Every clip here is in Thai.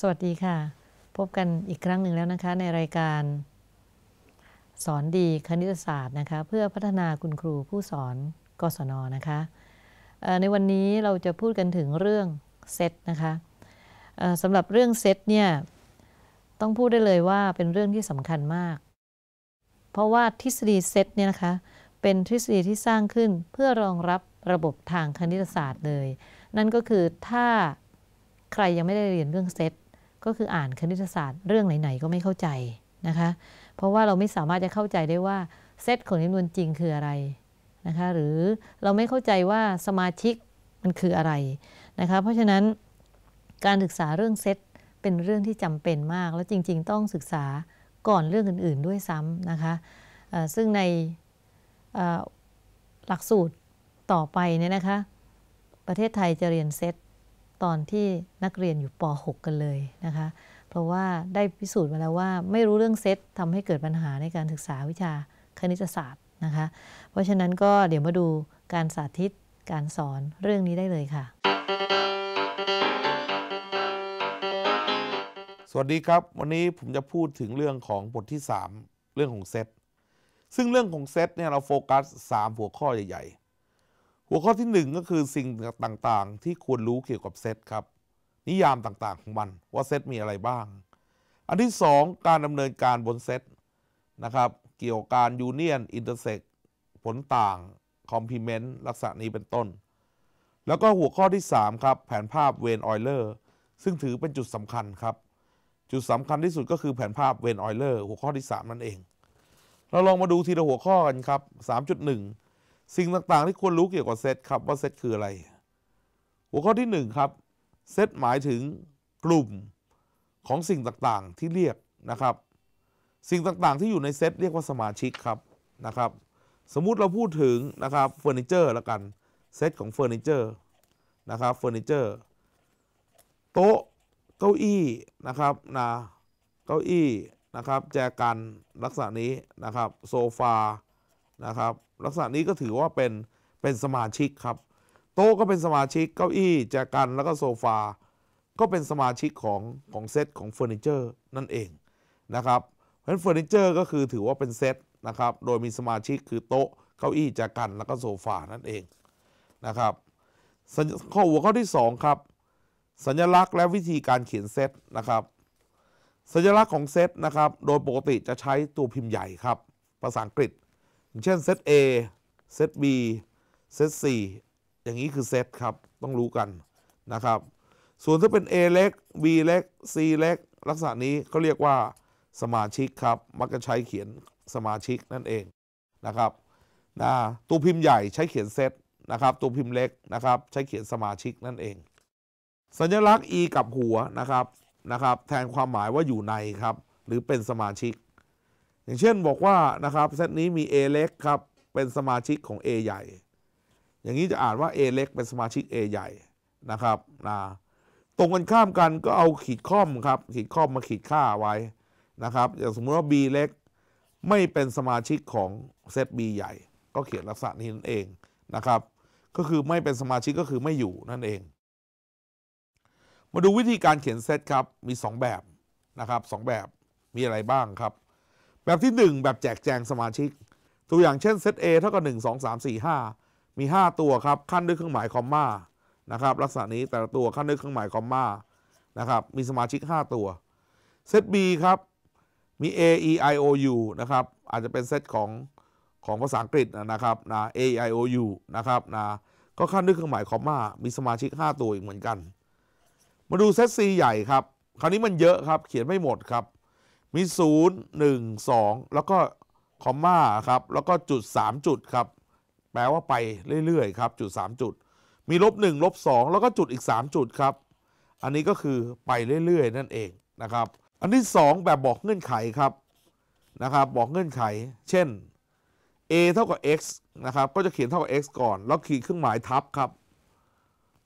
สวัสดีค่ะพบกันอีกครั้งหนึ่งแล้วนะคะในรายการสอนดีคณิตศาสตร์นะคะเพื่อพัฒนาคุณครูผู้สอนกศนนะคะในวันนี้เราจะพูดกันถึงเรื่องเซตนะคะสำหรับเรื่องเซตเนี่ยต้องพูดได้เลยว่าเป็นเรื่องที่สำคัญมาก เพราะว่าทฤษฎีเซตเนี่ยนะคะเป็นทฤษฎีที่สร้างขึ้นเพื่อรองรับระบบทางคณิตศาสตร์เลยนั่นก็คือถ้าใครยังไม่ได้เรียนเรื่องเซตก็คือ อ่านคณิตศาสตร์เรื่องไหนๆก็ไม่เข้าใจนะคะเพราะว่าเราไม่สามารถจะเข้าใจได้ว่าเซตของจำนวนจริงคืออะไรนะคะหรือเราไม่เข้าใจว่าสมาชิกมันคืออะไรนะคะเพราะฉะนั้นการศึกษาเรื่องเซตเป็นเรื่องที่จำเป็นมาก แล้วจริงๆ ต้องศึกษาก่อนเรื่องอื่นๆด้วยซ้ำนะคะซึ่งในหลักสูตรต่อไปเนี่ยนะคะประเทศไทยจะเรียนเซตตอนที่นักเรียนอยู่ป .6 กันเลยนะคะเพราะว่าได้พิสูจน์มาแล้วว่าไม่รู้เรื่องเซตทำให้เกิดปัญหาในการศึกษาวิชาคณิตศาสตร์นะคะ เพราะฉะนั้นก็เดี๋ยวมาดูการสาธิตการสอนเรื่องนี้ได้เลยค่ะ สวัสดีครับ วันนี้ผมจะพูดถึงเรื่องของบทที่ 3 เรื่องของเซตซึ่งเรื่องของเซตเนี่ยเราโฟกัส 3 หัวข้อใหญ่ ๆหัวข้อที่ 1 ก็คือสิ่งต่างๆ ที่ควรรู้เกี่ยวกับเซตครับ นิยามต่างๆ ของมันว่าเซตมีอะไรบ้าง อันที่ 2 การดำเนินการบนเซตนะครับ เกี่ยวกับการยูเนียนอินเตอร์เซ็กผลต่างคอมพลีเมนต์ลักษณะนี้เป็นต้น แล้วก็หัวข้อที่ 3 ครับ แผนภาพเวนออยเลอร์ซึ่งถือเป็นจุดสำคัญครับ จุดสำคัญที่สุดก็คือแผนภาพเวนออยเลอร์หัวข้อที่3นั่นเอง เราลองมาดูทีละหัวข้อกันครับ 3.1สิ่งต่าง ๆ ที่ควรรู้เกี่ยวกับเซตครับว่าเซตคืออะไร หัวข้อที่ 1 ครับเซตหมายถึงกลุ่มของสิ่งต่างๆที่เรียกนะครับ สิ่งต่างๆที่อยู่ในเซตเรียกว่าสมาชิกครับนะครับ สมมุติเราพูดถึงนะครับเฟอร์นิเจอร์ละกันเซตของเฟอร์นิเจอร์นะครับเฟอร์นิเจอร์โต๊ะ เก้าอี้นะครับนะเก้าอี้นะครับ แจกันลักษณะนี้นะครับโซฟานะครับลักษณะนี้ก็ถือว่าเป็นเป็นสมาชิกครับ โต๊ะก็เป็นสมาชิกเก้าอี้แจกันแล้วก็โซฟาก็เป็นสมาชิกของของเซตของ เฟอร์นิเจอร์ นั่นเอง นะครับเพราะฉะนั้นเฟอร์นิเจอร์ก็คือถือว่าเป็นเซตนะครับโดยมีสมาชิกคือโต๊ะเก้าอี้แจกันแล้วก็โซฟา นั่นเองนะครับข้อหัวข้อที่2ครับสัญลักษณ์และวิธีการเขียนเซตนะครับ สัญลักษณ์ของเซตนะครับโดยปกติจะใช้ตัวพิมพ์ใหญ่ครับภาษาอังกฤษเช่นเซต A เซต B เซต C อย่างนี้คือเซตครับต้องรู้กัน นะครับส่วนถ้าเป็น A เล็ก B เล็ก C เล็กลักษณะนี้เขาเรียกว่าสมาชิกครับมักจะใช้เขียนสมาชิกนั่นเองนะครับนะตัวพิมพ์ใหญ่ใช้เขียนเซตนะครับตัวพิมพ์เล็กนะครับใช้เขียนสมาชิกนั่นเอง สัญลักษณ์ e กับหัวนะครับนะครับแทนความหมายว่าอยู่ในครับหรือเป็นสมาชิกอย่างเช่นบอกว่านะครับเซตนี้มี A เล็กครับเป็นสมาชิกของ A ใหญ่ อย่างนี้จะอ่านว่า A เล็กเป็นสมาชิก A ใหญ่นะครับนะตรงกันข้ามกันก็เอาขีดค่อมครับ ขีดค่อมมาขีดค่าไว้นะครับอย่างสมมุติว่า B เล็กไม่เป็นสมาชิกของเซต B ใหญ่ ก็เขียนลักษณะนี้นั่นเองนะครับ ก็คือไม่เป็นสมาชิกก็คือไม่อยู่นั่นเอง มาดูวิธีการเขียนเซตครับมี 2 แบบนะครับ 2 แบบมีอะไรบ้างครับแบบที่ 1 แบบแจกแจงสมาชิก ตัวอย่างเช่นเซต A เท่ากับ 1 2 3 4 5 มี 5 ตัวครับขั้นด้วยเครื่องหมายคอมมานะครับลักษณะนี้แต่ละตัวขั้นด้วยเครื่องหมายคอมมานะครับมีสมาชิก 5 ตัวเซต B ครับมี A E I O U นะครับ อาจจะเป็นเซตของของภาษาอังกฤษนะครับนะ A E I O U นะครับนะก็ขั้นด้วยเครื่องหมายคอมมามีสมาชิก 5 ตัวอีกเหมือนกัน มาดูเซต C ใหญ่ครับ คราวนี้มันเยอะครับเขียนไม่หมดครับมี 0 1 2 แล้วก็คอมม่าครับแล้วก็จุด 3 จุดครับ แปลว่าไปเรื่อยๆครับ จุด3จุด มีลบ1ลบ2แล้วก็จุดอีก 3 จุดครับ อันนี้ก็คือไปเรื่อยๆนั่นเองนะครับ อันที่ 2 แบบบอกเงื่อนไขครับนะครับบอกเงื่อนไข เช่น a เท่ากับ x นะครับก็จะเขียนเท่ากับ x ก่อน แล้วขีดเครื่องหมายทับครับ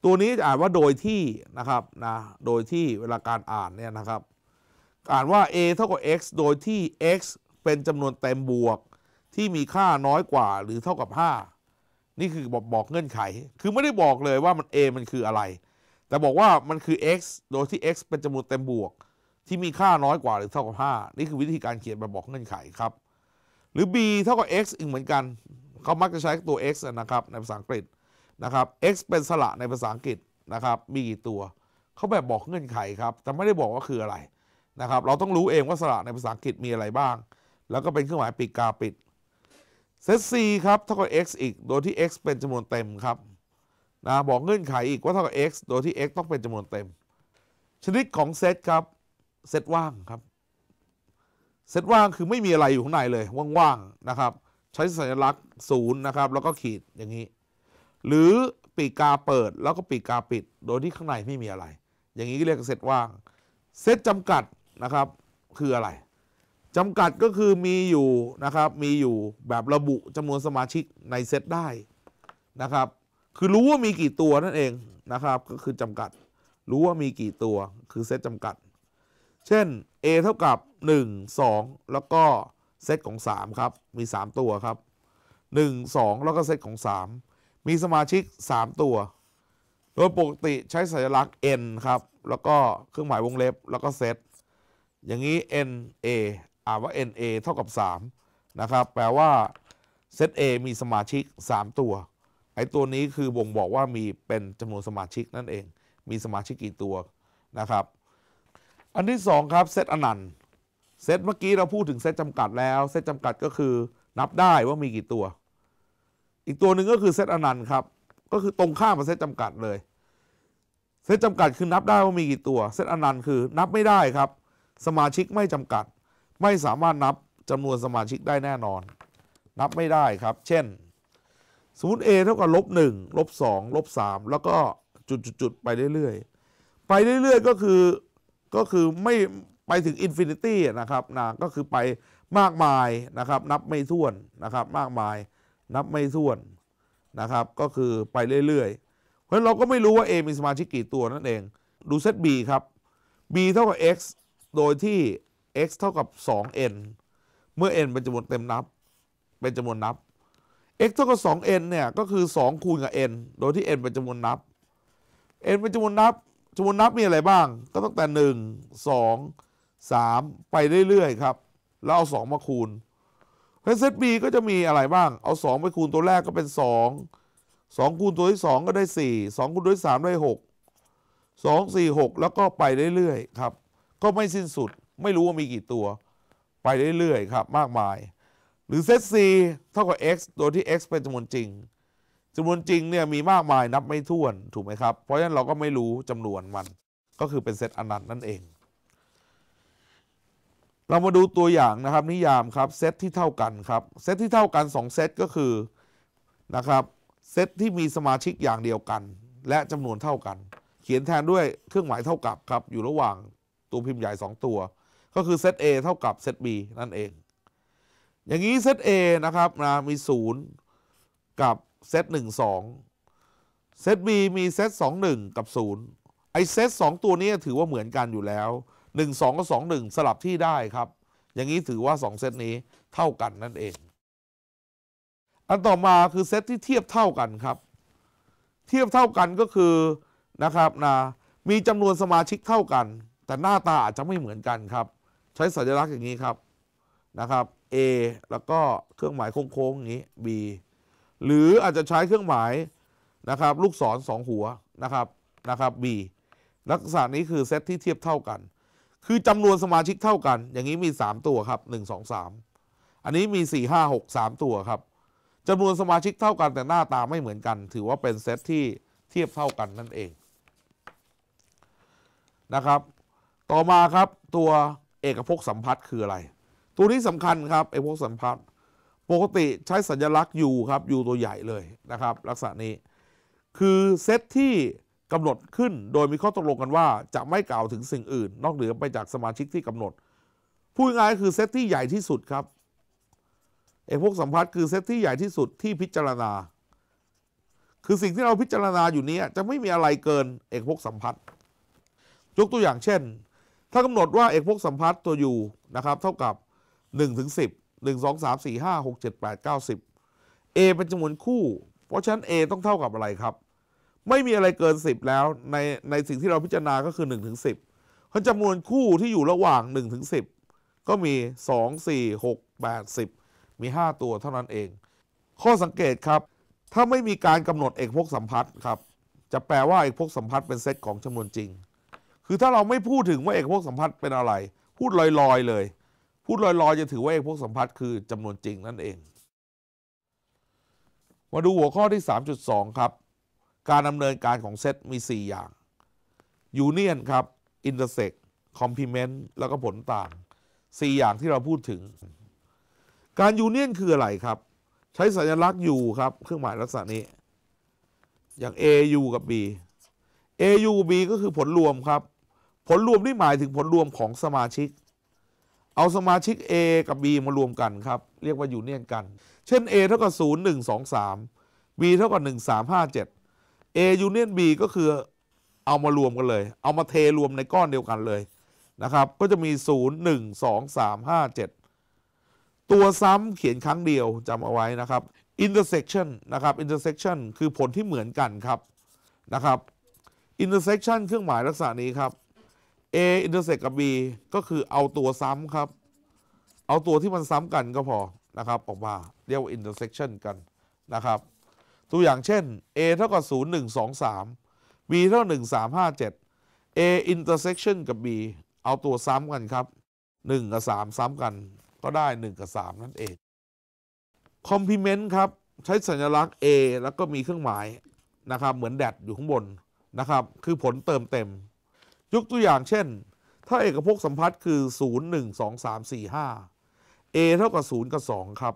ตัวนี้จะอ่านว่าโดยที่นะครับนะโดยที่เวลาการอ่านเนี่ยนะครับอ่านว่า a เท่ากับ x โดยที่ x เป็นจำนวนเต็มบวก ที่มีค่าน้อยกว่าหรือเท่ากับ 5 นี่คือบอกบอกเงื่อนไข คือไม่ได้บอกเลยว่ามัน a มันคืออะไร แต่บอกว่ามันคือ x โดยที่ x เป็นจำนวนเต็มบวก ที่มีค่าน้อยกว่าหรือเท่ากับ 5 นี่คือวิธีการเขียนแบบบอกเงื่อนไขครับ หรือ b เท่ากับ x อีกเหมือนกัน เขามักจะใช้ตัว x นะครับ ในภาษาอังกฤษนะครับ x เป็นสระในภาษาอังกฤษนะครับ มีกี่ตัวเขาแบบบอกเงื่อนไขครับ แต่ไม่ได้บอกว่าคืออะไรนะครับเราต้องรู้เองว่าสระในภาษาอังกฤษมีอะไรบ้าง แล้วก็เป็นเครื่องหมายปิดกาปิดเซตีครับเท่ากับ x อีกโดยที่ x เป็นจำนวนเต็มครับนะบอกเงื่อนไขอีกว่าเท่ากับ x โดยที่ x ต้องเป็นจำนวนเต็ม ชนิดของเซตครับเซตว่างครับเซตว่างคือไม่มีอะไรอยู่ข้างในเลยว่างๆนะครับใช้สัญลักษณ์ศูนย์นะครับแล้วก็ขีดอย่างนี้ หรือปีกกาเปิดแล้วก็ปีกกาปิด โดยที่ข้างในไม่มีอะไร อย่างนี้เรียกเซตว่างเซตจำกัดนะครับคืออะไรจำกัดก็คือมีอยู่นะครับมีอยู่แบบระบุจำนวนสมาชิกในเซตได้นะครับคือรู้ว่ามีกี่ตัวนั่นเองนะครับก็คือจำกัด รู้ว่ามีกี่ตัวคือเซตจำกัด เช่น A เท่ากับ 1 2 แล้วก็เซตของ3ครับมี 3 ตัวครับ1 2 แล้วก็เซตของ 3 มีสมาชิก 3 ตัวโดยปกติใช้สัญลักษณ์ n ครับแล้วก็เครื่องหมายวงเล็บแล้วก็เซตอย่างนี้ n a อ่านว่า n a เท่ากับ3นะครับแปลว่าเซต A มีสมาชิก 3 ตัวไอตัวนี้คือบ่งบอกว่ามีเป็นจำนวนสมาชิกนั่นเอง มีสมาชิกกี่ตัวนะครับ อันที่2ครับเซตอนันต์ เซตเมื่อกี้เราพูดถึงเซตจำกัดแล้ว เซตจำกัดก็คือ นับได้ว่ามีกี่ตัว อีกตัวหนึ่งก็คือเซตอนันต์ครับก็คือตรงข้ามกับเซตจำกัดเลยเซตจำกัดคือนับได้ว่ามีกี่ตัว เซตอนันต์คือนับไม่ได้ครับสมาชิกไม่จำกัดไม่สามารถนับจำนวนสมาชิกได้แน่นอน นับไม่ได้ครับ เช่นสมมติ a เท่ากับลบหลบ2ลบ3แล้วก็จุดๆไปเรื่อยๆ ไปเรื่อยๆก็คือก็คือไม่ไปถึงอินฟินิตี้นะครับนะก็คือไปมากมายนะครับนับไม่ถ้วนนะครับมากมายนับไม่ถ้วนนะครับก็คือไปเรื่อยๆเพราะเราก็ไม่รู้ว่า A มีสมาชิกกี่ตัวนั่นเองดูเซต B ครับ B เท่ากับ x โดยที่ x เท่ากับ 2n เมื่อ n เป็นจำนวนเต็มนับ เป็นจำนวนนับ x เท่ากับ 2n เนี่ย ก็คือ 2 คูณกับ n โดยที่ n เป็นจำนวนนับ n เป็นจำนวนนับจำนวนนับมีอะไรบ้าง ก็ตั้งแต่ 1 2 3 ไปเรื่อย ๆ ครับ แล้วเอา 2 มาคูณเพราะเซต b ก็จะมีอะไรบ้าง เอา 2 ไปคูณตัวแรกก็เป็น 2 2 คูณตัวที่ 2 ก็ได้ 4 2 คูณตัวที่3ได้ 6 2 4 6 แล้วก็ไปเรื่อยๆ ครับก็ไม่สิ้นสุดไม่รู้ว่ามีกี่ตัว ไปเรื่อยๆครับมากมาย หรือเซตีเท่ากับ x โดยที่ x เป็นจำนวนจริงจำนวนจริงเนี่ยมีมากมายนับไม่ถ้วนถูกไหมครับ เพราะฉะนั้นเราก็ไม่รู้จำนวนมันก็คือเป็นเซตอนันต์นั่นเอง เรามาดูตัวอย่างนะครับนิยามครับเซตที่เท่ากันครับเซตที่เท่ากัน2เซตก็คือนะครับเซตที่มีสมาชิกอย่างเดียวกัน และจำนวนเท่ากัน เขียนแทนด้วยเครื่องหมายเท่ากับครับอยู่ระหว่างตัวพิมพ์ใหญ่2ตัวก็คือเซต A เท่ากับเซต B นั่นเอง อย่างนี้เซต A นะครับนะ มี 0 กับเซต1 2เซต B มีเซต2 1 กับ 0 ไอเซต2ตัวนี้ถือว่าเหมือนกันอยู่แล้ว 1 2กับ2 1 สลับที่ได้ครับ อย่างนี้ถือว่า2เซตนี้เท่ากันนั่นเอง อันต่อมาคือเซตที่เทียบเท่ากันครับ เทียบเท่ากันก็คือนะครับนะมีจำนวนสมาชิกเท่ากันแต่หน้าตาอาจจะไม่เหมือนกันครับใช้สัญลักษณ์อย่างนี้ครับนะครับ A แล้วก็เครื่องหมายโค้งๆอย่างนี้ B หรืออาจจะใช้เครื่องหมายนะครับ ลูกศรสองหัวนะครับนะครับ B ลักษณะนี้คือเซตที่เทียบเท่ากัน คือจำนวนสมาชิกเท่ากัน อย่างนี้มี3ตัวครับ1 2 3 อันนี้มี 4 5 6 3ตัวครับจำนวนสมาชิกเท่ากันแต่หน้าตาไม่เหมือนกัน ถือว่าเป็นเซตที่เทียบเท่ากันนั่นเอง นะครับต่อมาครับตัวเอกภพสัมพัทธ์คืออะไร ตัวนี้สำคัญครับ เอกภพสัมพัทธ์ปกติใช้สัญลักษณ์ยูครับยูตัวใหญ่เลยนะครับลักษณะนี้คือเซตที่กำหนดขึ้นโดยมีข้อตกลงกันว่า จะไม่กล่าวถึงสิ่งอื่น นอกเหนือไปจากสมาชิกที่กำหนดพูดง่ายคือเซตที่ใหญ่ที่สุดครับ เอกภพสัมพัทธ์คือเซตที่ใหญ่ที่สุดที่พิจารณา คือสิ่งที่เราพิจารณาอยู่นี้จะไม่มีอะไรเกิน เอกภพสัมพัทธ์ยกตัวอย่างเช่นถ้ากำหนดว่าเอกพน์สัมพัทธ์ตัวยูนะครับเท่ากับ1ถึงสิบหนึ่งสองสามสี่ห้าหกเจ็ดแปดเเเก้าสิบอป็นจำนวนคู่ เพราะฉะนั้น A ต้องเท่ากับอะไรครับ ไม่มีอะไรเกิน 10 แล้วในในสิ่งที่เราพิจารณาก็คือ1ถึงสิบเพราะจำนวนคู่ที่อยู่ระหว่าง1ถึงิบก็มี 2 4 6 8 10 มี 5 ตัวเท่านั้นเอง ข้อสังเกตครับ ถ้าไม่มีการกำหนดเอกพกสัมพัทธ์ครับจะแปลว่าเอกพกสัมพัทธ์เป็นเซตของจำนวนจริงคือถ้าเราไม่พูดถึงว่าเอกภพสัมพัทธ์เป็นอะไร พูดลอยๆเลย พูดลอยๆ จะถือว่าเอกภพสัมพัทธ์คือ จำนวนจริงนั่นเอง มาดูหัวข้อที่ 3.2 ครับ การดำเนินการของเซตมี 4 อย่างยูเนียนครับอินเตอร์เซ็กคอมพลีเมนต์แล้วก็ผลต่าง 4 อย่างที่เราพูดถึง การยูเนียนคืออะไรครับ ใช้สัญลักษณ์ยูครับ เครื่องหมายลักษณะนี้ อย่าง AU กับ B AU B ก็คือผลรวมครับผลรวมนี่หมายถึงผลรวมของสมาชิก เอาสมาชิก A กับ B มารวมกันครับเรียกว่าอยู่เนียนกัน เช่น A เท่ากับ0 1 2 3 B เท่ากับ1 3 5 7 A ยูเนียน B ก็คือเอามารวมกันเลย เอามาเทรวมในก้อนเดียวกันเลยนะครับก็จะมี0 1 2 3 5 7 ตัวซ้ำเขียนครั้งเดียวจำเอาไว้นะครับ intersection นะครับ intersection คือผลที่เหมือนกันครับนะครับ intersection เครื่องหมายลักษณะนี้ครับ A อินเตอร์เซกกับ B ก็คือเอาตัวซ้ำครับ เอาตัวที่มันซ้ำกันก็พอนะครับออกมาเรียกว่า intersection กัน นะครับ ตัวอย่างเช่น A เท่ากับ 0 1 2 3 B เท่า1 3 5 7 A intersection กับ B เอาตัวซ้ำกันครับ 1 กับ 3 ซ้ำกันก็ได้ 1 กับ 3 นั่นเอง complement ครับ ใช้สัญลักษณ์ A แล้วก็มีเครื่องหมายนะครับเหมือนแดดอยู่ข้างบน นะครับ คือผลเติมเต็มยกตัวอย่างเช่น ถ้าเอกภพสัมพัทธ์คือ 0 1 2 3 4 5 a เท่ากับ0กับ2ครับ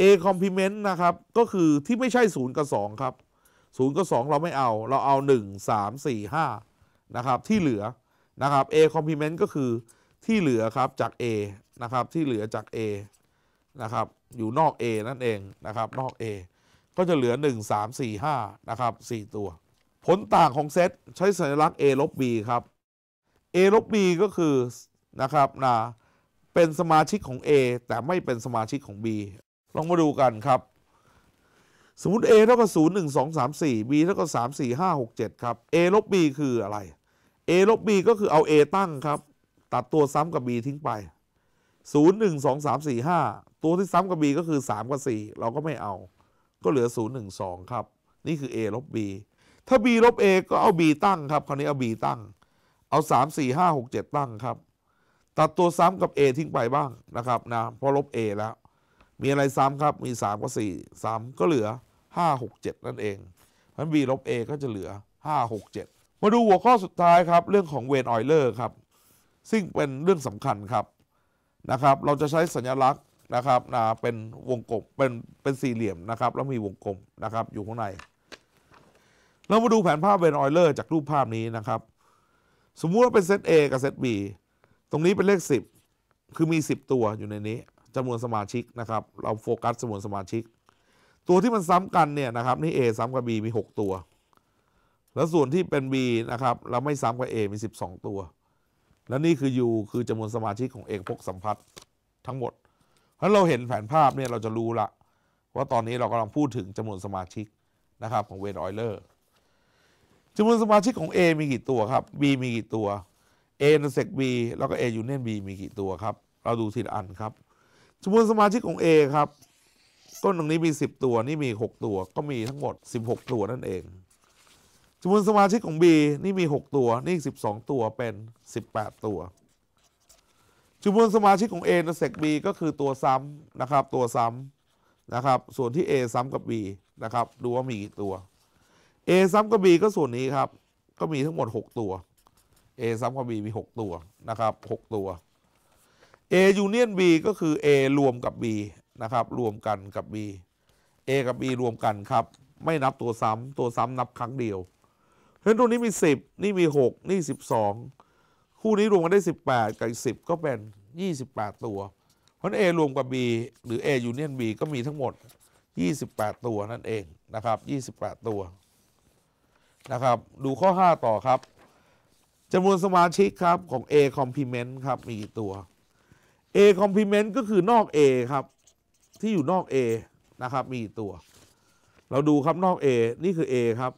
a complement นะครับก็คือที่ไม่ใช่0กับ2ครับ0กับ2เราไม่เอา เราเอา 1 3 4 5นะครับที่เหลือนะครับ a complement ก็คือที่เหลือครับจาก a นะครับที่เหลือจาก a นะครับอยู่นอก a นั่นเองนะครับนอก a ก็จะเหลือ 1 3 4 5นะครับ4ตัวผลต่างของเซตใช้สัญลักษณ์ A ลบ B ครับ A ลบ B ก็คือนะครับนะเป็นสมาชิกของ A แต่ไม่เป็นสมาชิกของ B ลองมาดูกันครับสมมติ A เท่ากับ0 1 2 3 4 B เท่ากับ3 4 5 6 7ครับ A ลบ B คืออะไร A ลบ B ก็คือเอา A ตั้งครับ ตัดตัวซ้ำกับ B ทิ้งไป 0 1 2 3 4 5 ตัวที่ซ้ำกับ B ก็คือ 3 กับ 4 เราก็ไม่เอา ก็เหลือ0 1 2ครับ นี่คือ A ลบ B ถ้า b ลบ a ก็เอา b ตั้งครับคราวนี้เอา b ตั้ง เอา 3 4 5 6 7 ตั้งครับ ตัดตัวซ้ำกับ a ทิ้งไปบ้างนะครับนะพอลบ a แล้วมีอะไรซ้ำครับ มี 3กับ4 3 ก็เหลือ 5 6 7 นั่นเอง เพราะ b ลบ a ก็จะเหลือ5 6 7 มาดูหัวข้อสุดท้ายครับ เรื่องของเวนออยเลอร์ครับ ซึ่งเป็นเรื่องสำคัญครับนะครับ เราจะใช้สัญลักษณ์นะครับนะเป็นวงกลมเป็นเป็นสี่เหลี่ยมนะครับแล้วมีวงกลมนะครับอยู่ข้างในเรามาดูแผนภาพเวนออยเลอร์จากรูปภาพนี้นะครับ สมมุติว่าเป็นเซต A กับเซต B ตรงนี้เป็นเลข 10 คือมี 10 ตัวอยู่ในนี้จำนวนสมาชิกนะครับเราโฟกัสจำนวนสมาชิก ตัวที่มันซ้ำกันเนี่ยนะครับนี่ A ซ้ำกับ B มี 6 ตัว แล้วส่วนที่เป็น B นะครับเราไม่ซ้ำกับ A มี 12 ตัว และนี่คือ U คือจำนวนสมาชิกของเอกพกสัมพัทธ์ทั้งหมด เพราะเราเห็นแผนภาพเนี่ยเราจะรู้ละ ว่าตอนนี้เรากำลังพูดถึงจำนวนสมาชิกนะครับของเวนออยเลอร์จำนวนสมาชิกของ A มีกี่ตัวครับ B มีกี่ตัว A นเซก B แล้วก็ A ยูเนียน B มีกี่ตัวครับ เราดูทีละอันครับจำนวนสมาชิกของ A ครับต้นตรงนี้มี 10 ตัวนี่มี 6 ตัว ก็มีทั้งหมด 16 ตัวนั่นเองจำนวนสมาชิกของ B นี่มี 6 ตัวนี่12 ตัวเป็น 18 ตัวจำนวนสมาชิกของ A นเซก B ก็คือตัวซ้ำนะครับตัวซ้ำนะครับ ส่วนที่ A ซ้ำกับ B นะครับดูว่ามีกี่ตัว A ซ้ำกับ B ก็ส่วนนี้ครับ ก็มีทั้งหมด 6 ตัว A ซ้ำกับ B มี 6 ตัวนะครับ6ตัว A union B ก็คือ A รวมกับ B นะครับรวมกันกับ B A กับ B รวมกันครับไม่นับตัวซ้ำตัวซ้ำนับครั้งเดียว เพราะฉะนั้นตนี้มี 10 นี่มี6นี่12คู่นี้รวมกันได้ 18 กับอีก10 ก็เป็น 28 ตัว เพราะนั้น A รวมกับ B หรือ A union B ก็มีทั้งหมด 28 ตัวนั่นเองนะครับ28 ตัวนะครับดูข้อ 5 ต่อครับจำนวนสมาชิกครับของ A complement ครับมีกี่ตัว A complement ก็คือนอก A ครับ ที่อยู่นอก A นะครับมีกี่ตัว เราดูครับนอก A นี่คือ A ครับ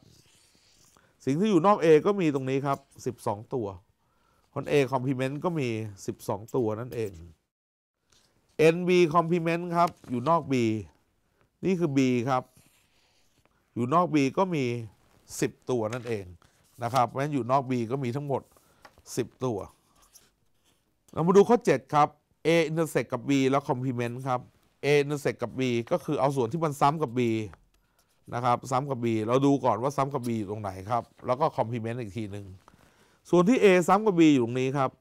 สิ่งที่อยู่นอก A ก็มีตรงนี้ครับ12ตัวคน A complement ก็มี12ตัวนั่นเอง NB complement ครับอยู่นอก B นี่คือ B ครับ อยู่นอก B ก็มี10 ตัวนั่นเองนะครับ เพราะฉะนั้นอยู่นอก B ก็มีทั้งหมด 10 ตัว เรามาดูข้อ7ครับ A intersect กับ B แล้ว complement ครับ A intersect กับ B ก็คือเอาส่วนที่มันซ้ำกับ B นะครับ ซ้ำกับ B เราดูก่อนว่าซ้ำกับ B อยู่ตรงไหนครับ แล้วก็ complement อีกทีหนึ่งส่วนที่ A ซ้ำกับ B อยู่ตรงนี้ครับ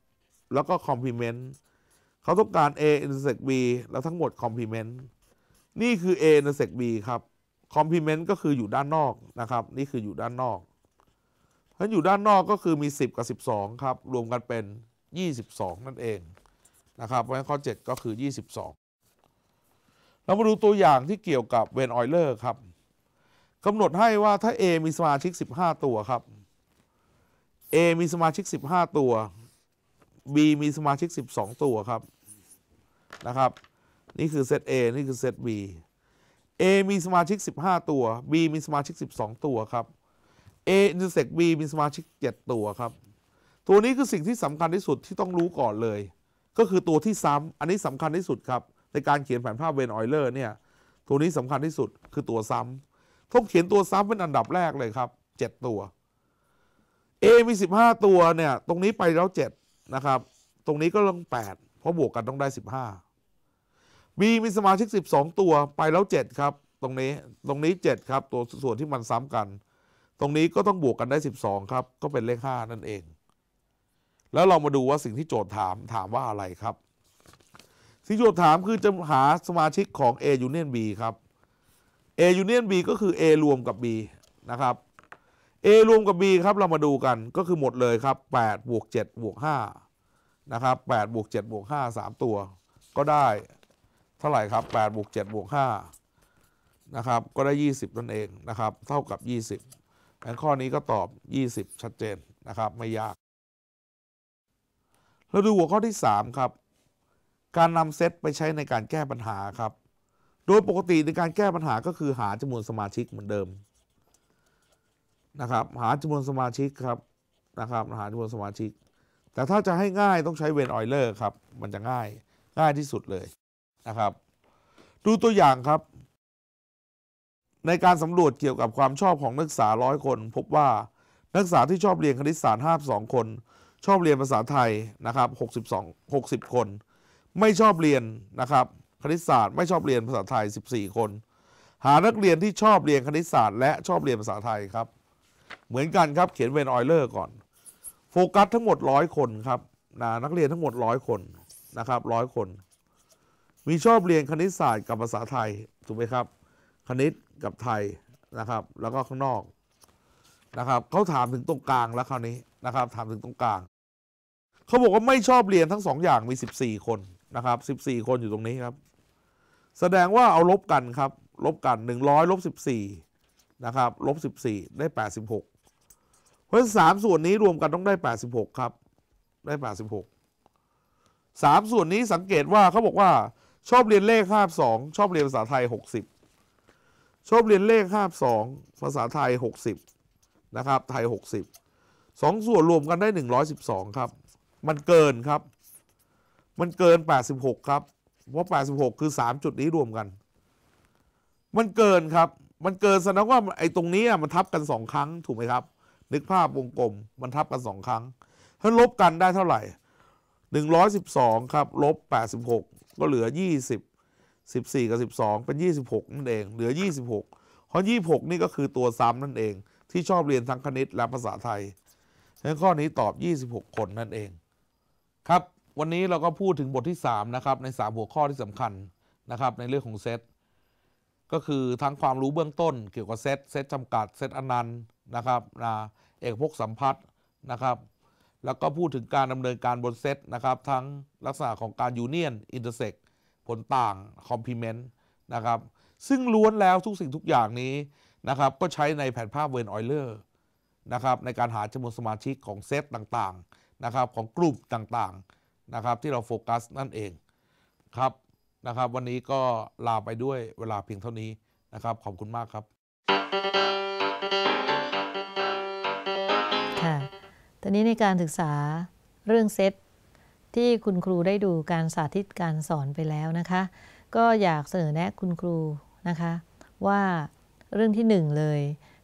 แล้วก็ complement เขาต้องการ A intersect B แล้วทั้งหมด complement นี่คือ A intersect B ครับคอมพลีเมนต์ก็คืออยู่ด้านนอกนะครับนี่คืออยู่ด้านนอกเพราะอยู่ด้านนอกก็คือมี 10 กับ 12 ครับ รวมกันเป็น 22 นั่นเองนะครับเพราะฉะนั้นข้อ 7 ก็คือ 22 เรามาดูตัวอย่างที่เกี่ยวกับเวนออยเลอร์ครับกำหนดให้ว่าถ้า A มีสมาชิก 15 ตัวครับ A มีสมาชิก15ตัว B มีสมาชิก 12 ตัวครับนะครับ นี่คือเซต A นี่คือเซต B A มีสมาชิก 15 ตัว B มีสมาชิก 12 ตัวครับ A อินเตอร์เซกมีสมาชิก 7 ตัวครับ ตัวนี้คือสิ่งที่สำคัญที่สุดที่ต้องรู้ก่อนเลย ก็คือตัวที่ซ้ำ อันนี้สำคัญที่สุดครับ ในการเขียนแผนภาพเวนออยเลอร์เนี่ย ตัวนี้สำคัญที่สุดคือตัวซ้ำ ต้องเขียนตัวซ้ำเป็นอันดับแรกเลยครับ 7 ตัว A มี 15 ตัว เนี่ย ตรงนี้ไปแล้ว 7 นะครับ ตรงนี้ก็ลง8 เพราะบวกกันต้องได้ 15มีมีสมาชิก 12 ตัวไปแล้ว 7 ครับ ตรงนี้ตรงนี้ 7 ครับตัวส่วนที่มันซ้ำกันตรงนี้ก็ต้องบวกกันได้12 ครับ ก็เป็นเลข 5 นั่นเอง แล้วเรามาดูว่าสิ่งที่โจทย์ถามถามว่าอะไรครับ สิ่งโจทย์ถามคือจะหาสมาชิกของ A Union B ครับ A Union B ก็คือ A รวมกับ B นะครับ A รวมกับ B ครับเรามาดูกันก็คือหมดเลยครับ8บวก7บวก5นะครับ8บวก7บวก5 3 ตัว ก็ได้เท่าไหร่ครับ8บวก7บวก5นะครับ ก็ได้ 20นั่นเองนะครับ เท่ากับ 20งั้นข้อนี้ก็ตอบ 20 ชัดเจนนะครับ ไม่ยาก เราดูหัวข้อที่ 3 ครับ การนำเซตไปใช้ในการแก้ปัญหาครับ โดยปกติในการแก้ปัญหาก็คือหาจำนวนสมาชิกเหมือนเดิมนะครับ หาจำนวนสมาชิกครับนะครับ หาจำนวนสมาชิก แต่ถ้าจะให้ง่ายต้องใช้เวนออยเลอร์ครับ มันจะง่าย ง่ายที่สุดเลยะครับดูตัวอย่างครับ ในการสำรวจเกี่ยวกับความชอบของนักศึกษาร้อยคน พบว่านักศึกษาที่ชอบเรียนคณิตศาสตร์ห้าสองคน ชอบเรียนภาษาไทยนะครับหกสิบสองหกสิบคน ไม่ชอบเรียนนะครับ คณิตศาสตร์ไม่ชอบเรียนภาษาไทย14คน หานักเรียนที่ชอบเรียนคณิตศาสตร์และชอบเรียนภาษาไทยครับ เหมือนกันครับเขียนเวนออยเลอร์ก่อนโฟกัสทั้งหมด 100 คนครับนนักเรียนทั้งหมด 100 คนนะครับ100คนมีชอบเรียนคณิตศาสตร์กับภาษาไทยถูกไหมครับ คณิตกับไทยนะครับ แล้วก็ข้างนอกนะครับเขาถามถึงตรงกลางแล้วคราวนี้นะครับ ถามถึงตรงกลางเขาบอกว่าไม่ชอบเรียนทั้งสองอย่างมีสิบี่คนนะครับสิบี่คนอยู่ตรงนี้ครับ แสดงว่าเอาลบกันครับ ลบกันหนึ่งร้อยลบสิบี่นะครับลบสิบี่ได้แปดสิบหกเพราะสามส่วนนี้รวมกันต้องได้แปดสิบหกครับ ได้แปดสิบหกสามส่วนนี้สังเกตว่าเขาบอกว่าชอบเรียนเลขคาบสองชอบเรียนภาษาไทยหกสิบชอบเรียนเลขคาบสองภาษาไทยหกสิบนะครับไทยหกสิบสองส่วนรวมกันได้หนึ่งร้อยสิบสองครับมันเกินครับ มันเกินแปดสิบหกครับเพราะแปดสิบหกคือสามจุดนี้รวมกัน มันเกินครับ มันเกินแสดงว่าไอ้ตรงนี้มันทับกันสองครั้งถูกไหมครับ นึกภาพวงกลมมันทับกันสองครั้งถ้าลบกันได้เท่าไหร่หนึ่งร้อยสิบสองครับลบแปดสิบหกก็เหลือ 20 14 กับ 12 เป็น 26 นั่นเอง เหลือ 26เพราะ 26นี่ ก็คือตัว ซ้ำนั่นเอง ที่ชอบเรียนทั้งคณิตและภาษาไทยใน้ข้อนี้ตอบ 26 คน นั่นเอง ครับ วันนี้เราก็พูดถึงบทที่ 3 นะครับ ใน3 หัว ข้อที่สำคัญ นะครับ ในเรื่องของ เซต ก็คือทั้งความรู้เบื้องต้น เกี่ยวกับ เซต เซตจำกัด เซตอนันต์นะครับนะเอกพกสัมพัทธ์นะครับแล้วก็พูดถึงการดำเนินการบนเซตนะครับทั้งลักษณะของการยูเนียน อินเตอร์เซ็กผลต่าง คอมพลีเมนต์นะครับซึ่งล้วนแล้วทุกสิ่งทุกอย่างนี้นะครับก็ใช้ในแผนภาพเวนออยเลอร์นะครับในการหาจำนวนสมาชิกของเซต ต่างๆนะครับของกลุ่มต่างๆนะครับที่เราโฟกัสนั่นเองครับนะครับ วันนี้ก็ลาไปด้วยเวลาเพียงเท่านี้นะครับขอบคุณมากครับตอนี้ในการศึกษาเรื่องเซตที่คุณครูได้ดูการสาธิตการสอนไปแล้วนะคะ ก็อยากเสนอแนะคุณครูนะคะ ว่าเรื่องที่หนึ่งเลย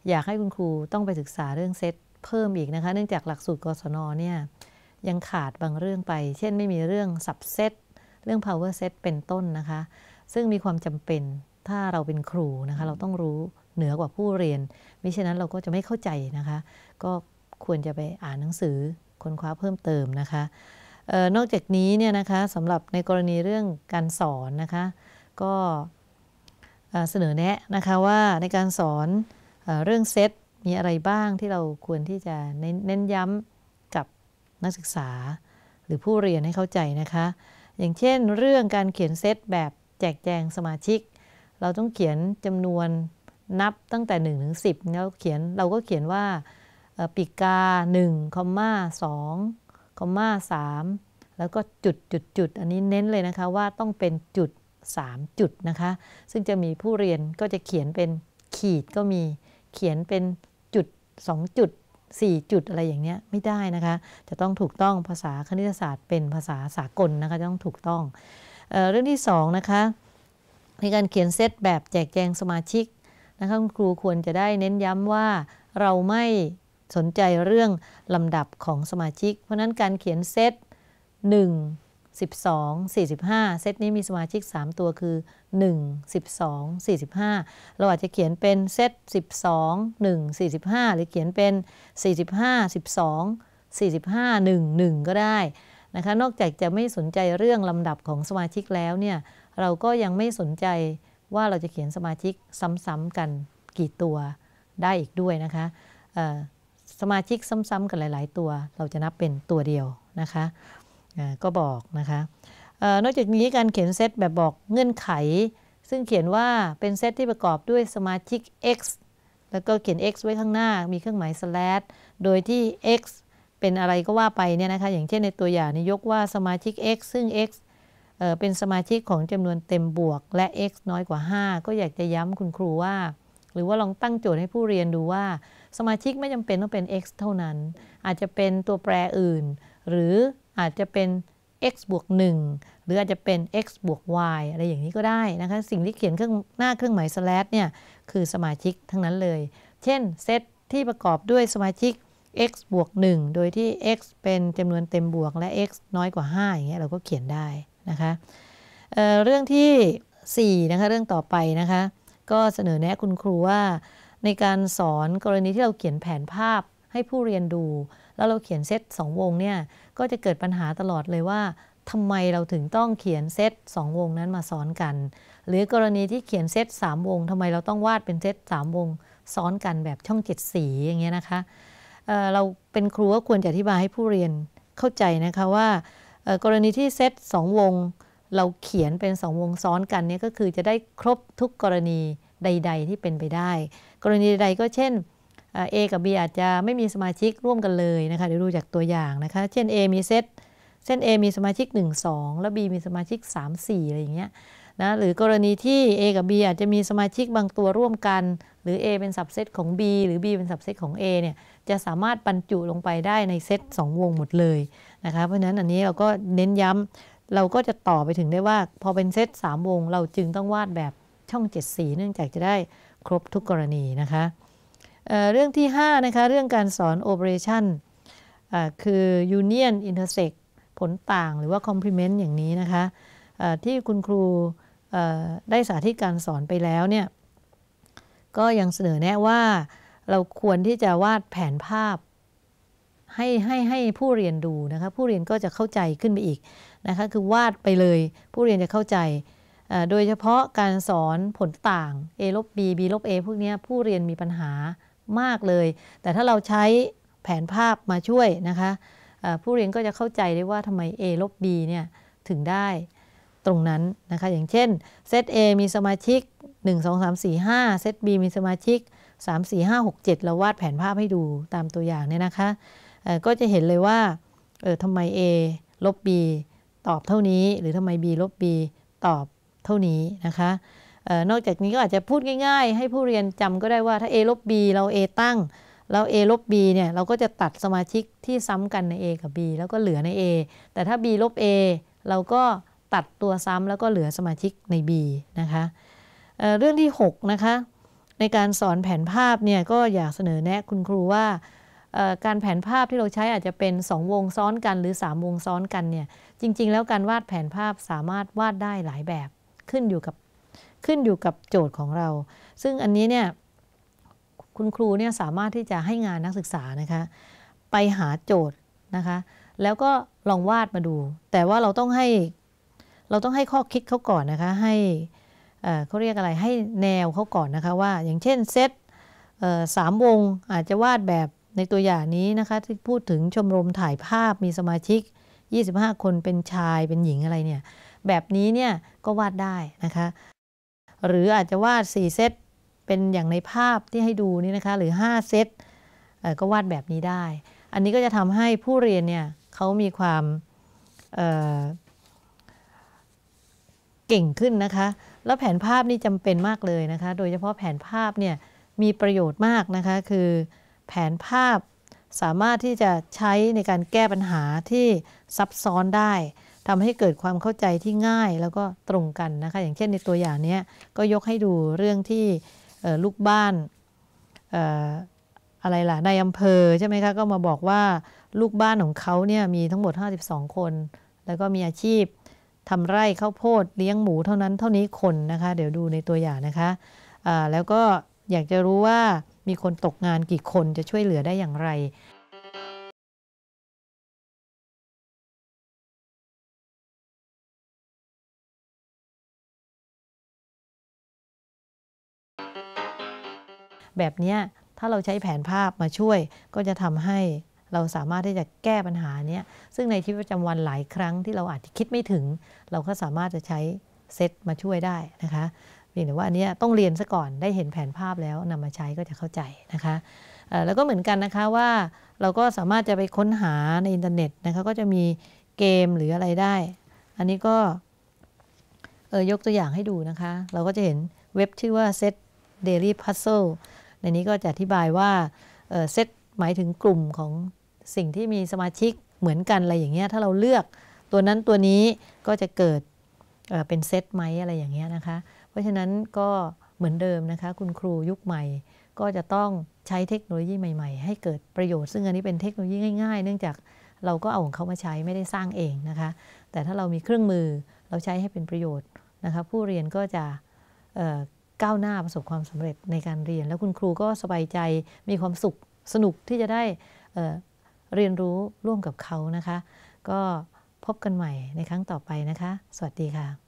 อยากให้คุณครูต้องไปศึกษาเรื่องเซตเพิ่มอีกนะคะเนื่องจากหลักสูตรกศนเนี่ยยังขาดบางเรื่องไป เช่นไม่มีเรื่องสับเซตเรื่อง power set เป็นต้นนะคะ ซึ่งมีความจำเป็นถ้าเราเป็นครูนะคะเราต้องรู้เหนือกว่าผู้เรียนมิฉะนั้นเราก็จะไม่เข้าใจนะคะ ก็ควรจะไปอ่านหนังสือค้นคว้าเพิ่มเติมนะคะออนอกจากนี้เนี่ยนะคะสำหรับในกรณีเรื่องการสอนนะคะ ก็เสนอแนะนะคะว่าในการสอนเอเรื่องเซตมีอะไรบ้างที่เราควรที่จะเน้นย้ำกับนักศึกษา หรือผู้เรียนให้เข้าใจนะคะ อย่างเช่นเรื่องการเขียนเซตแบบแจกแจงสมาชิก เราต้องเขียนจำนวนนับตั้งแต่1ถึง10แล้วเขียนเราก็เขียนว่าปีกา1คอมมางคอมมามแล้วก็จุดจุดจุด อันนี้เน้นเลยนะคะว่าต้องเป็นจุด3จุดนะคะซึ่งจะมีผู้เรียนก็จะเขียนเป็นขีดก็มีเขียนเป็นจุด2จุด4จุดอะไรอย่างเนี้ยไม่ได้นะคะ จะต้องถูกต้องภาษาคณิตศาสตร์เป็นภาษาสากลนะคะต้องถูกต้องเอเรื่องที่2นะคะในการเขียนเซตแบบแจกแจงสมาชิกนะคะคครูควรจะได้เน้นย้ำว่าเราไม่สนใจเรื่องลำดับของสมาชิก เพราะนั้นการเขียนเซต 1 12 45 เซตนี้มีสมาชิก 3 ตัวคือ 1 12 45 เราอาจจะเขียนเป็นเซต12 1 45 หรือเขียนเป็น45 12 45 1 1ก็ได้นะคะ นอกจากจะไม่สนใจเรื่องลำดับของสมาชิกแล้วเนี่ย เราก็ยังไม่สนใจว่าเราจะเขียนสมาชิกซ้ำๆกันกี่ตัวได้อีกด้วยนะคะสมาชิกซ้ำ ๆ กันหลาย ๆตัว เราจะนับเป็นตัวเดียวนะคะ ก็บอกนะคะ นอกจากนี้การเขียนเซตแบบบอกเงื่อนไข ซึ่งเขียนว่าเป็นเซตที่ประกอบด้วยสมาชิก x แล้วก็เขียน x ไว้ข้างหน้ามีเครื่องหมาย slash โดยที่ x เป็นอะไรก็ว่าไปเนี่ยนะคะ อย่างเช่นในตัวอย่างนี้ยกว่าสมาชิก x ซึ่ง x เป็นสมาชิกของจำนวนเต็มบวกและ x น้อยกว่า 5 ก็อยากจะย้ำคุณครูว่า หรือว่าลองตั้งโจทย์ให้ผู้เรียนดูว่าสมาชิกไม่จำเป็นต้องเป็น x เท่านั้น อาจจะเป็นตัวแปรอื่น หรืออาจจะเป็น x บวก 1 หรืออาจจะเป็น x บวก y อะไรอย่างนี้ก็ได้นะคะ สิ่งที่เขียนเครื่องหน้าเครื่องหมายสลัชเนี่ย คือสมาชิกทั้งนั้นเลย เช่นเซตที่ประกอบด้วยสมาชิก x บวก 1 โดยที่ x เป็นจำนวนเต็มบวกและ x น้อยกว่า 5 อย่างเงี้ยเราก็เขียนได้นะคะเเรื่องที่ 4 นะคะเรื่องต่อไปนะคะก็เสนอแนะคุณครูว่าในการสอนกรณีที่เราเขียนแผนภาพให้ผู้เรียนดูแล้วเราเขียนเซต 2 วงเนี่ยก็จะเกิดปัญหาตลอดเลยว่าทำไมเราถึงต้องเขียนเซต 2 วงนั้นมาซ้อนกัน หรือกรณีที่เขียนเซต 3 วงทำไมเราต้องวาดเป็นเซต 3 วง ซ้อนกันแบบช่องเจ็ดสีอย่างเงี้ยนะคะเเราเป็นครูก็ควรจะอธิบายให้ผู้เรียนเข้าใจนะคะว่ากรณีที่เซต 2 วง เราเขียนเป็น2วงซ้อนกันเนี่ยก็คือจะได้ครบทุกกรณีใด ๆที่เป็นไปได้ กรณีใดก็เช่น A กับ B อาจจะไม่มีสมาชิกร่วมกันเลยนะคะ เดี๋ยวดูจากตัวอย่างนะคะ เช่น A มีเซตเส้น A มีสมาชิก1 2แล้ว B มีสมาชิก 3 4อะไรอย่างเงี้ยนะ หรือกรณีที่ A กับ B อาจจะมีสมาชิกบางตัวร่วมกัน หรือ A เป็นสับเซตของ B หรือ B เป็นสับเซตของ A เนี่ย จะสามารถบรรจุลงไปได้ในเซต2วงหมดเลยนะคะ เพราะฉะนั้นอันนี้เราก็เน้นย้ำเราก็จะต่อไปถึงได้ว่าพอเป็นเซต3วงเราจึงต้องวาดแบบช่อง7สีเนื่องจากจะได้ครบทุกกรณีนะคะเเรื่องที่ 5 นะคะ เรื่องการสอนโเปอเรชั่นคือ Union Intersect ผลต่างหรือว่า Complement อย่างนี้นะคะที่คุณครูได้สาธิตการสอนไปแล้วเนี่ย ก็ยังเสนอแนะว่า เราควรที่จะวาดแผนภาพ ให้ ให้ ให้ ผู้เรียนดูนะคะ ผู้เรียนก็จะเข้าใจขึ้นไปอีกนะคะ คือวาดไปเลยผู้เรียนจะเข้าใจโดยเฉพาะการสอนผลต่าง A ลบ B B ลบ A พวกนี้ผู้เรียนมีปัญหามากเลย แต่ถ้าเราใช้แผนภาพมาช่วยนะคะผู้เรียนก็จะเข้าใจได้ว่าทำไม A ลบ B เนี่ยถึงได้ตรงนั้นนะคะ อย่างเช่นเซต A มีสมาชิก 1 2 3 4 5เซต B มีสมาชิก 3 4 5 6 7เราวาดแผนภาพให้ดูตามตัวอย่างเนี่ยนะคะก็จะเห็นเลยว่า เออทำไม A ลบ B ตอบเท่านี้ หรือทำไม B ลบ B ตอบเท่านี้นะคะนอกจากนี้ก็อาจจะพูดง่าย ๆ ให้ผู้เรียนจำก็ได้ว่าถ้า a ลบ b เรา a ตั้งเรา a ลบ b เนี่ยเราก็จะตัดสมาชิกที่ซ้ำกันใน a กับ b แล้วก็เหลือใน a แต่ถ้า b ลบ a เราก็ตัดตัวซ้ำแล้วก็เหลือสมาชิกใน b นะคะเเรื่องที่6นะคะในการสอนแผนภาพเนี่ยก็อยากเสนอแนะคุณครูว่าการแผนภาพที่เราใช้อาจจะเป็น 2 วงซ้อนกันหรือ 3 วงซ้อนกันเนี่ยจริงๆ แล้วการวาดแผนภาพสามารถวาดได้หลายแบบขึ้นอยู่กับขึ้นอยู่กับโจทย์ของเรา ซึ่งอันนี้เนี่ยคุณครูเนี่ยสามารถที่จะให้งานนักศึกษานะคะ ไปหาโจทย์นะคะ แล้วก็ลองวาดมาดู แต่ว่าเราต้องให้เราต้องให้ข้อคิดเขาก่อนนะคะ ให้เขาเรียกอะไรให้แนวเขาก่อนนะคะ ว่าอย่างเช่นเซตสามวงอาจจะวาดแบบในตัวอย่างนี้นะคะที่พูดถึงชมรมถ่ายภาพมีสมาชิก 25 คนเป็นชายเป็นหญิงอะไรเนี่ยแบบนี้เนี่ย ก็วาดได้นะคะ หรืออาจจะวาด 4 เซต เป็นอย่างในภาพที่ให้ดูนี่นะคะหรือ 5 เซตก็วาดแบบนี้ได้ อันนี้ก็จะทำให้ผู้เรียนเนี่ยเขามีความเเก่งขึ้นนะคะ แล้วแผนภาพนี่จำเป็นมากเลยนะคะ โดยเฉพาะแผนภาพเนี่ยมีประโยชน์มากนะคะ คือแผนภาพสามารถที่จะใช้ในการแก้ปัญหาที่ซับซ้อนได้ทำให้เกิดความเข้าใจที่ง่ายแล้วก็ตรงกันนะคะอย่างเช่น ในตัวอย่างนี้ก็ยกให้ดูเรื่องที่ลูกบ้านอะไรล่ะในอำเภอใช่ไหมคะก็มาบอกว่าลูกบ้านของเขาเนี่ยมีทั้งหมด 52 คน แล้วก็มีอาชีพทำไร่ข้าวโพดเลี้ยงหมูเท่านั้นเท่านี้คนนะคะ เดี๋ยวดูในตัวอย่างนะคะะแล้วก็อยากจะรู้ว่ามีคนตกงานกี่คนจะช่วยเหลือได้อย่างไรแบบนี้ถ้าเราใช้แผนภาพมาช่วย ก็จะทำให้เราสามารถที่จะแก้ปัญหานี้ซึ่งในชีวิตประจำวันหลายครั้งที่เราอาจจะคิดไม่ถึง เราก็สามารถจะใช้เซตมาช่วยได้นะคะเพียงแต่ว่าอันนี้ต้องเรียนซะก่อนได้เห็นแผนภาพแล้วนำมาใช้ก็จะเข้าใจนะคะแล้วก็เหมือนกันนะคะว่าเราก็สามารถจะไปค้นหาในอินเทอร์เน็ตนะคะก็จะมีเกมหรืออะไรได้ อันนี้ก็เออยกตัวอย่างให้ดูนะคะ เราก็จะเห็นเว็บชื่อว่า Set Daily Puzzle ในนี้ก็จะอธิบายว่าเซตหมายถึงกลุ่มของสิ่งที่มีสมาชิกเหมือนกันอะไรอย่างเงี้ยถ้าเราเลือกตัวนั้นตัวนี้ก็จะเกิดเป็นเซตไหมอะไรอย่างเงี้ยนะคะ เพราะฉะนั้นก็เหมือนเดิมนะคะคุณครูยุคใหม่ ก็จะต้องใช้เทคโนโลยีใหม่ๆ ให้เกิดประโยชน์ซึ่งอันนี้เป็นเทคโนโลยีง่ายๆ เนื่องจากเราก็เอาของเขามาใช้ไม่ได้สร้างเองนะคะแต่ถ้าเรามีเครื่องมือเราใช้ให้เป็นประโยชน์นะคะผู้เรียนก็จะก้าวหน้าประสบความสำเร็จในการเรียน แล้วคุณครูก็สบายใจมีความสุขสนุกที่จะได้เเรียนรู้ร่วมกับเขานะคะ ก็พบกันใหม่ในครั้งต่อไปนะคะ สวัสดีค่ะ